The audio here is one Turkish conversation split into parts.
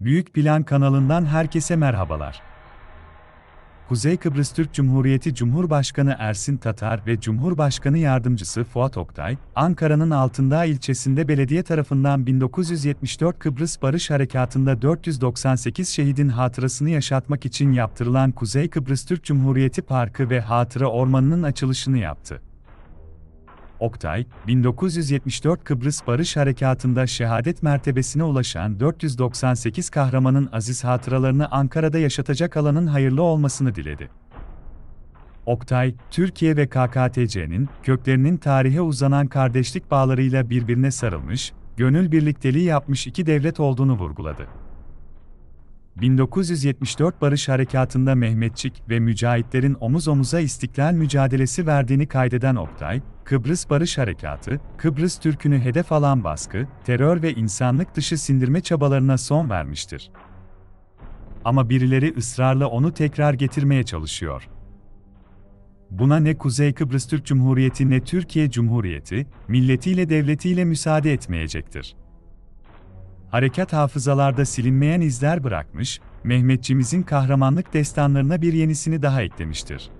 Büyük Plan kanalından herkese merhabalar. Kuzey Kıbrıs Türk Cumhuriyeti Cumhurbaşkanı Ersin Tatar ve Cumhurbaşkanı Yardımcısı Fuat Oktay, Ankara'nın Altındağ ilçesinde belediye tarafından 1974 Kıbrıs Barış Harekatı'nda 498 şehidin hatırasını yaşatmak için yaptırılan Kuzey Kıbrıs Türk Cumhuriyeti Parkı ve Hatıra Ormanı'nın açılışını yaptı. Oktay, 1974 Kıbrıs Barış Harekatı'nda şehadet mertebesine ulaşan 498 kahramanın aziz hatıralarını Ankara'da yaşatacak alanın hayırlı olmasını diledi. Oktay, Türkiye ve KKTC'nin köklerinin tarihe uzanan kardeşlik bağlarıyla birbirine sarılmış, gönül birlikteliği yapmış iki devlet olduğunu vurguladı. 1974 Barış Harekatı'nda Mehmetçik ve mücahitlerin omuz omuza istiklal mücadelesi verdiğini kaydeden Oktay, Kıbrıs Barış Harekatı, Kıbrıs Türk'ünü hedef alan baskı, terör ve insanlık dışı sindirme çabalarına son vermiştir. Ama birileri ısrarla onu tekrar getirmeye çalışıyor. Buna ne Kuzey Kıbrıs Türk Cumhuriyeti ne Türkiye Cumhuriyeti, milletiyle devletiyle müsaade etmeyecektir. Hareket hafızalarda silinmeyen izler bırakmış, Mehmetçimizin kahramanlık destanlarına bir yenisini daha eklemiştir.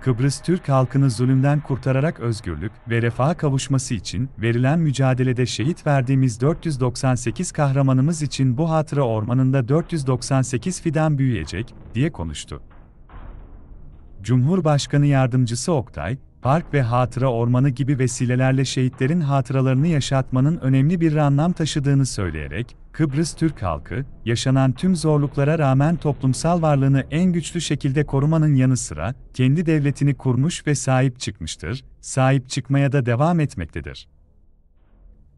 Kıbrıs Türk halkını zulümden kurtararak özgürlük ve refaha kavuşması için verilen mücadelede şehit verdiğimiz 498 kahramanımız için bu hatıra ormanında 498 fidan büyüyecek, diye konuştu. Cumhurbaşkanı Yardımcısı Oktay, park ve hatıra ormanı gibi vesilelerle şehitlerin hatıralarını yaşatmanın önemli bir anlam taşıdığını söyleyerek, Kıbrıs Türk halkı, yaşanan tüm zorluklara rağmen toplumsal varlığını en güçlü şekilde korumanın yanı sıra, kendi devletini kurmuş ve sahip çıkmıştır, sahip çıkmaya da devam etmektedir.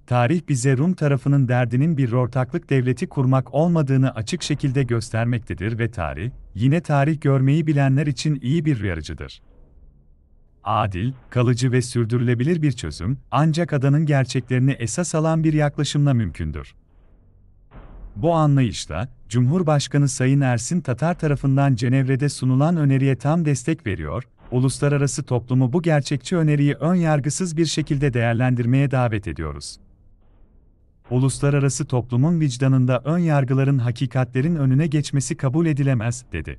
Tarih bize Rum tarafının derdinin bir ortaklık devleti kurmak olmadığını açık şekilde göstermektedir ve tarih, yine tarih görmeyi bilenler için iyi bir uyarıcıdır adil, kalıcı ve sürdürülebilir bir çözüm, ancak adanın gerçeklerini esas alan bir yaklaşımla mümkündür. Bu anlayışla, Cumhurbaşkanı Sayın Ersin Tatar tarafından Cenevre'de sunulan öneriye tam destek veriyor, uluslararası toplumu bu gerçekçi öneriyi ön yargısız bir şekilde değerlendirmeye davet ediyoruz. Uluslararası toplumun vicdanında ön yargıların hakikatlerin önüne geçmesi kabul edilemez, dedi